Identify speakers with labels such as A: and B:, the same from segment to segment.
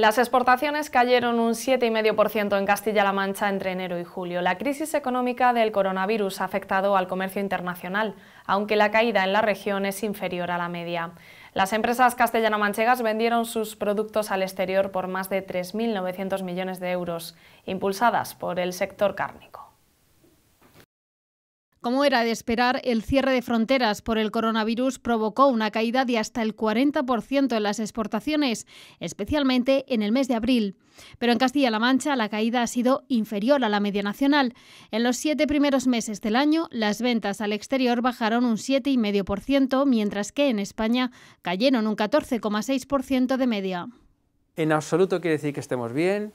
A: Las exportaciones cayeron un 7,5% en Castilla-La Mancha entre enero y julio. La crisis económica del coronavirus ha afectado al comercio internacional, aunque la caída en la región es inferior a la media. Las empresas castellano-manchegas vendieron sus productos al exterior por más de 3.900 millones de euros, impulsadas por el sector cárnico. Como era de esperar, el cierre de fronteras por el coronavirus provocó una caída de hasta el 40% en las exportaciones, especialmente en el mes de abril. Pero en Castilla-La Mancha la caída ha sido inferior a la media nacional. En los siete primeros meses del año, las ventas al exterior bajaron un 7,5%, mientras que en España cayeron un 14,6% de media.
B: En absoluto quiere decir que estemos bien,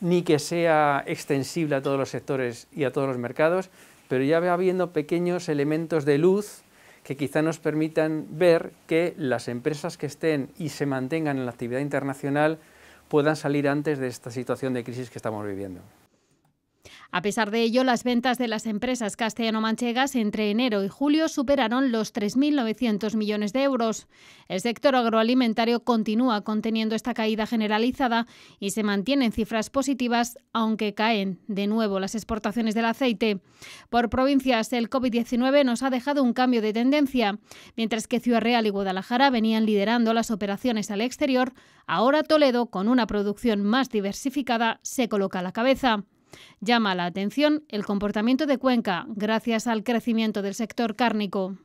B: ni que sea extensible a todos los sectores y a todos los mercados, pero ya va habiendo pequeños elementos de luz que quizá nos permitan ver que las empresas que estén y se mantengan en la actividad internacional puedan salir antes de esta situación de crisis que estamos viviendo. A
A: pesar de ello, las ventas de las empresas castellano-manchegas entre enero y julio superaron los 3.900 millones de euros. El sector agroalimentario continúa conteniendo esta caída generalizada y se mantienen cifras positivas, aunque caen de nuevo las exportaciones del aceite. Por provincias, el COVID-19 nos ha dejado un cambio de tendencia. Mientras que Ciudad Real y Guadalajara venían liderando las operaciones al exterior, ahora Toledo, con una producción más diversificada, se coloca a la cabeza. Llama la atención el comportamiento de Cuenca gracias al crecimiento del sector cárnico.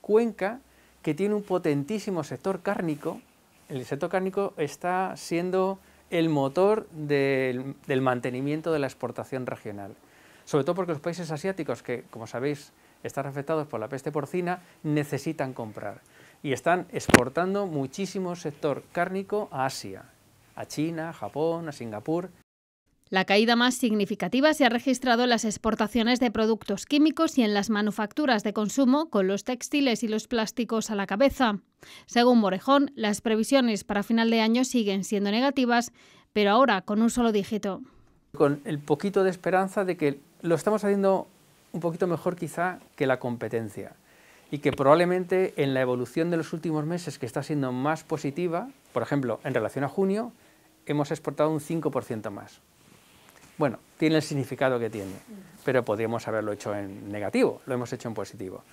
B: Cuenca, que tiene un potentísimo sector cárnico, el sector cárnico está siendo el motor del, del mantenimiento de la exportación regional. Sobre todo porque los países asiáticos, que como sabéis están afectados por la peste porcina, necesitan comprar y están exportando muchísimo sector cárnico a Asia, a China, a Japón, a Singapur.
A: La caída más significativa se ha registrado en las exportaciones de productos químicos y en las manufacturas de consumo, con los textiles y los plásticos a la cabeza. Según Morejón, las previsiones para final de año siguen siendo negativas, pero ahora con un solo dígito.
B: Con el poquito de esperanza de que lo estamos haciendo un poquito mejor quizá que la competencia y que probablemente en la evolución de los últimos meses que está siendo más positiva, por ejemplo, en relación a junio, hemos exportado un 5% más. Bueno, tiene el significado que tiene, pero podríamos haberlo hecho en negativo, lo hemos hecho en positivo.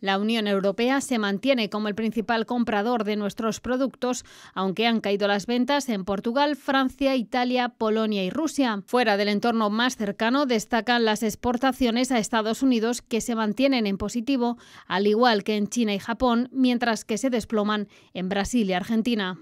A: La Unión Europea se mantiene como el principal comprador de nuestros productos, aunque han caído las ventas en Portugal, Francia, Italia, Polonia y Rusia. Fuera del entorno más cercano destacan las exportaciones a Estados Unidos que se mantienen en positivo, al igual que en China y Japón, mientras que se desploman en Brasil y Argentina.